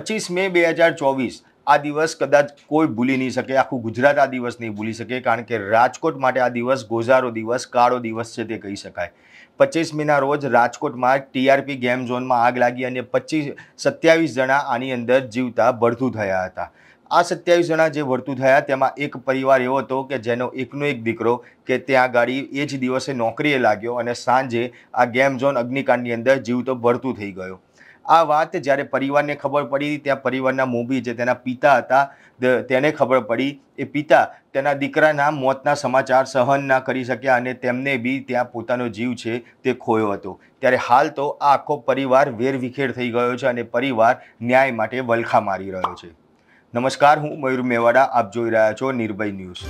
પચીસ મે બે હજાર ચોવીસ આ દિવસ કદાચ કોઈ ભૂલી નહીં શકે આખું ગુજરાત આ દિવસ નહીં ભૂલી શકે કારણ કે રાજકોટ માટે આ દિવસ ગોઝારો દિવસ કાળો દિવસ છે તે કહી શકાય પચીસ મેના રોજ રાજકોટમાં ટીઆરપી ગેમ ઝોનમાં આગ લાગી અને પચીસ સત્યાવીસ જણા આની અંદર જીવતા ભડથું થયા હતા આ સત્યાવીસ જણા જે ભરતું થયા તેમાં એક પરિવાર એવો હતો કે જેનો એકનો એક દીકરો કે ત્યાં ગાડી એ જ દિવસે નોકરીએ લાગ્યો અને સાંજે આ ગેમ ઝોન અગ્નિકાંડની અંદર જીવતો તો ભરતું થઈ ગયો આ વાત જ્યારે પરિવારને ખબર પડી ત્યાં પરિવારના મોભી જે તેના પિતા હતા તેને ખબર પડી એ પિતા તેના દીકરાના મોતના સમાચાર સહન ના કરી શક્યા અને તેમને બી ત્યાં પોતાનો જીવ છે તે ખોયો હતો ત્યારે હાલ તો આ આખો પરિવાર વેરવિખેર થઈ ગયો છે અને પરિવાર ન્યાય માટે વલખા મારી રહ્યો છે નમસ્કાર હું મયુર મેવાડા આપ જોઈ રહ્યા છો Nirbhay news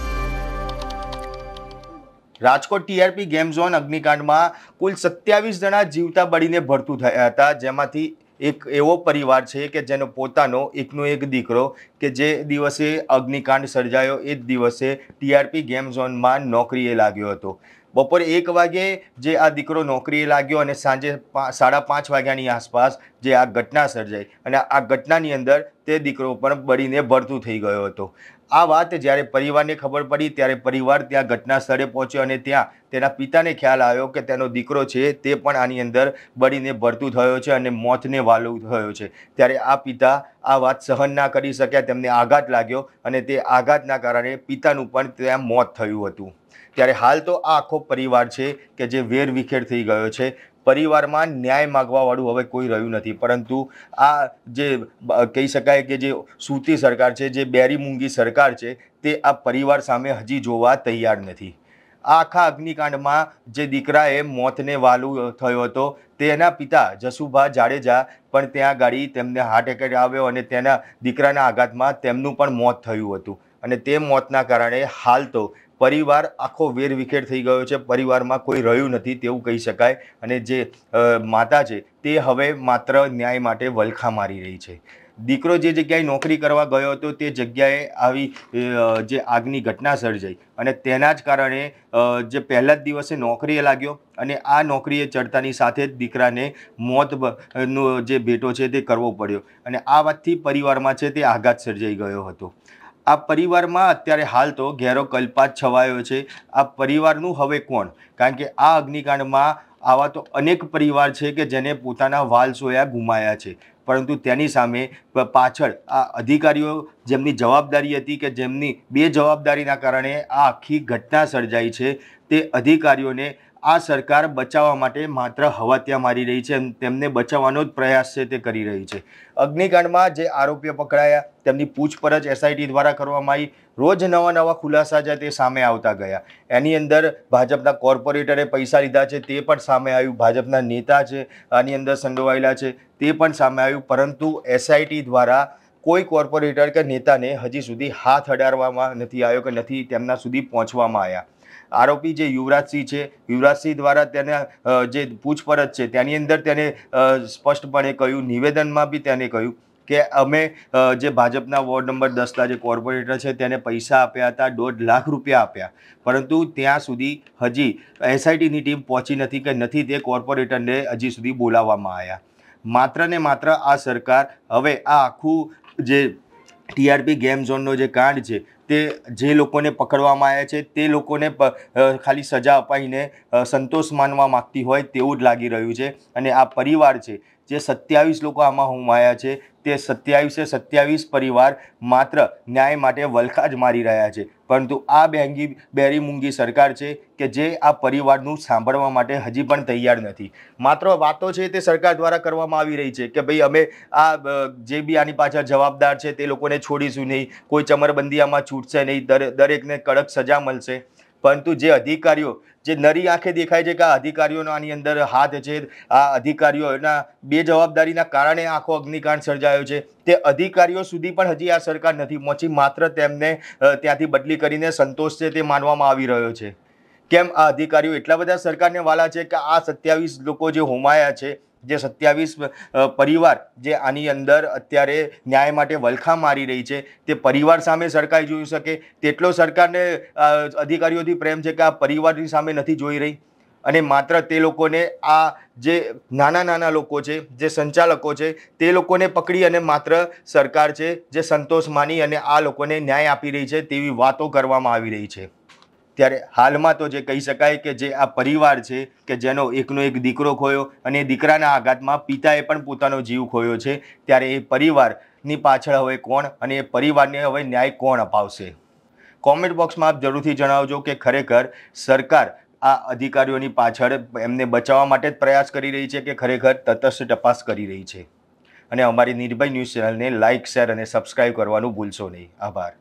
Rajkot TRP game zone અગ્નિકાંડમાં કુલ સત્યાવીસ જણા જીવતા બળીને ભરતું થયા હતા જેમાંથી એક એવો પરિવાર છે કે જેનો પોતાનો એકનો એક દીકરો કે જે દિવસે અગ્નિકાંડ સર્જાયો એ જ દિવસે ટીઆરપી ગેમ ઝોનમાં નોકરીએ લાગ્યો હતો બપોરે એક વાગે જે આ દીકરો નોકરીએ લાગ્યો અને સાંજે સાડા પાંચ વાગ્યાની આસપાસ જે આ ઘટના સર્જાઈ અને આ ઘટનાની અંદર તે દીકરો પણ બળીને ભરતું થઈ ગયો હતો આ વાત જ્યારે પરિવારને ખબર પડી ત્યારે પરિવાર ત્યાં ઘટના સ્થળે પહોંચ્યો અને ત્યાં તેના પિતાને ખ્યાલ આવ્યો કે તેનો દીકરો છે તે પણ આની અંદર બળીને ભરતું થયો છે અને મોતને વાલો થયો છે ત્યારે આ પિતા આ વાત સહન ના કરી શક્યા તેમને આઘાત લાગ્યો અને તે આઘાતના કારણે પિતાનું પણ ત્યાં મોત થયું હતું ત્યારે હાલ તો આ આખો પરિવાર છે કે જે વેર વિખેર થઈ ગયો છે પરિવારમાં ન્યાય માગવાવાળું હવે કોઈ રહ્યું નથી પરંતુ આ જે કહી શકાય કે જે સૂતી સરકાર છે જે બેરી મૂંગી સરકાર છે તે આ પરિવાર સામે હજી જોવા તૈયાર નથી આખા અગ્નિકાંડમાં જે દીકરાએ મોતને વાલું થયો હતો તેના પિતા જસુભા જાડેજા પણ ત્યાં ગાડી તેમને હાર્ટ એટેક આવ્યો અને તેના દીકરાના આઘાતમાં તેમનું પણ મોત થયું હતું અને તે મોતના કારણે હાલ તો પરિવાર આખો વેર વિખેર થઈ ગયો છે પરિવારમાં કોઈ રહ્યું નથી તેવું કહી શકાય અને જે માતા છે તે હવે માત્ર ન્યાય માટે વલખા મારી રહી છે દીકરો જે જગ્યાએ નોકરી કરવા ગયો હતો તે જગ્યાએ આવી જે આગની ઘટના સર્જાઈ અને તેના જ કારણે જે પહેલા જ દિવસે નોકરીએ લાગ્યો અને આ નોકરીએ ચડતાની સાથે જ દીકરાને મોતનો જે ભેટો છે તે કરવો પડ્યો અને આ વાતથી પરિવારમાં છે તે આઘાત સર્જાઈ ગયો હતો આ પરિવારમાં અત્યારે હાલ તો ઘેરો કલ્પાત છવાયો છે આ પરિવારનું હવે કોણ કારણ કે આ અગ્નિકાંડમાં આવા તો અનેક પરિવાર છે કે જેને પોતાના વાલ સોયા ગુમાયા છે પરંતુ તેની સામે પાછળ આ અધિકારીઓ જેમની જવાબદારી હતી કે જેમની બે જવાબદારીના કારણે આ આખી ઘટના સર્જાઈ છે તે અધિકારીઓને આ સરકાર બચાવવા માટે માત્ર હવા ત્યાં મારી રહી છે તેમને બચાવવાનો જ પ્રયાસ છે તે કરી રહી છે અગ્નિકાંડમાં જે આરોપીઓ પકડાયા તેમની પૂછપરછ એસઆઈટી દ્વારા કરવામાં આવી રોજ નવા નવા ખુલાસા છે તે સામે આવતા ગયા એની અંદર ભાજપના કોર્પોરેટરે પૈસા લીધા છે તે પણ સામે આવ્યું ભાજપના નેતા છે આની અંદર સંડોવાયેલા છે તે પણ સામે આવ્યું પરંતુ એસઆઈટી દ્વારા કોઈ કોર્પોરેટર કે નેતાને હજી સુધી હાથ અડારવામાં નથી આવ્યો કે નથી તેમના સુધી પહોંચવામાં આવ્યા આરોપી જે યુવરાજસિંહ છે યુવરાજસિંહ દ્વારા તેને જે પૂછપરછ છે તેની અંદર તેને સ્પષ્ટપણે કહ્યું નિવેદનમાં બી તેને કહ્યું કે અમે જે ભાજપના વોર્ડ નંબર દસના જે કોર્પોરેટર છે તેને પૈસા આપ્યા હતા દોઢ લાખ રૂપિયા આપ્યા પરંતુ ત્યાં સુધી હજી એસઆઈટીની ટીમ પહોંચી નથી કે નથી તે કોર્પોરેટરને હજી સુધી બોલાવવામાં આવ્યા માત્ર ને માત્ર આ સરકાર હવે આ આખું જે ટીઆરપી ગેમ ઝોનનો જે કાંડ છે તે જે લોકોને પકડવામાં આવ્યા છે તે લોકોને ખાલી સજા અપાઈને સંતોષ માનવા માગતી હોય તેવું જ લાગી રહ્યું છે અને આ પરિવાર છે જે સત્યાવીસ લોકો આમાં હુમાયા છે તે સત્યાવીસે સત્યાવીસ પરિવાર માત્ર ન્યાય માટે વલખા જ મારી રહ્યા છે પરંતુ આ બેંગી બેરી મૂંગી સરકાર છે કે જે આ પરિવારનું સાંભળવા માટે હજી પણ તૈયાર નથી માત્ર વાતો છે તે સરકાર દ્વારા કરવામાં આવી રહી છે કે ભાઈ અમે આ જે બી આની પાછળ જવાબદાર છે તે લોકોને છોડીશું નહીં કોઈ ચમરબંધી આમાં છૂટશે નહીં દરેકને કડક સજા મળશે પરંતુ જે અધિકારીઓ જે નરી આંખે દેખાય છે કે આ અધિકારીઓનો આની અંદર હાથ છે આ અધિકારીઓના જવાબદારીના કારણે આખો અગ્નિકાંડ સર્જાયો છે તે અધિકારીઓ સુધી પણ હજી આ સરકાર નથી પહોંચી માત્ર તેમને ત્યાંથી બદલી કરીને સંતોષ છે તે માનવામાં આવી રહ્યો છે કેમ આ અધિકારીઓ એટલા બધા સરકારને વાલા છે કે આ સત્યાવીસ લોકો જે હોમાયા છે જે સત્યાવીસ પરિવાર જે આની અંદર અત્યારે ન્યાય માટે વલખા મારી રહી છે તે પરિવાર સામે સરકાર જોઈ શકે તેટલો સરકારને અધિકારીઓથી પ્રેમ છે કે આ પરિવારની સામે નથી જોઈ રહી અને માત્ર તે લોકોને આ જે નાના નાના લોકો છે જે સંચાલકો છે તે લોકોને પકડી અને માત્ર સરકાર છે જે સંતોષ માની અને આ લોકોને ન્યાય આપી રહી છે તેવી વાતો કરવામાં આવી રહી છે ત્યારે હાલમાં તો જે કહી શકાય કે જે આ પરિવાર છે કે જેનો એકનો એક દીકરો ખોયો અને દીકરાના આઘાતમાં પિતાએ પણ પોતાનો જીવ ખોયો છે ત્યારે એ પરિવારની પાછળ હવે કોણ અને એ પરિવારને હવે ન્યાય કોણ અપાવશે કોમેન્ટ બોક્સમાં આપ જરૂરથી જણાવજો કે ખરેખર સરકાર આ અધિકારીઓની પાછળ એમને બચાવવા માટે જ પ્રયાસ કરી રહી છે કે ખરેખર તટસ્થ તપાસ કરી રહી છે અને અમારી નિર્ભય ન્યૂઝ ચેનલને લાઇક શેર અને સબસ્ક્રાઈબ કરવાનું ભૂલશો નહીં આભાર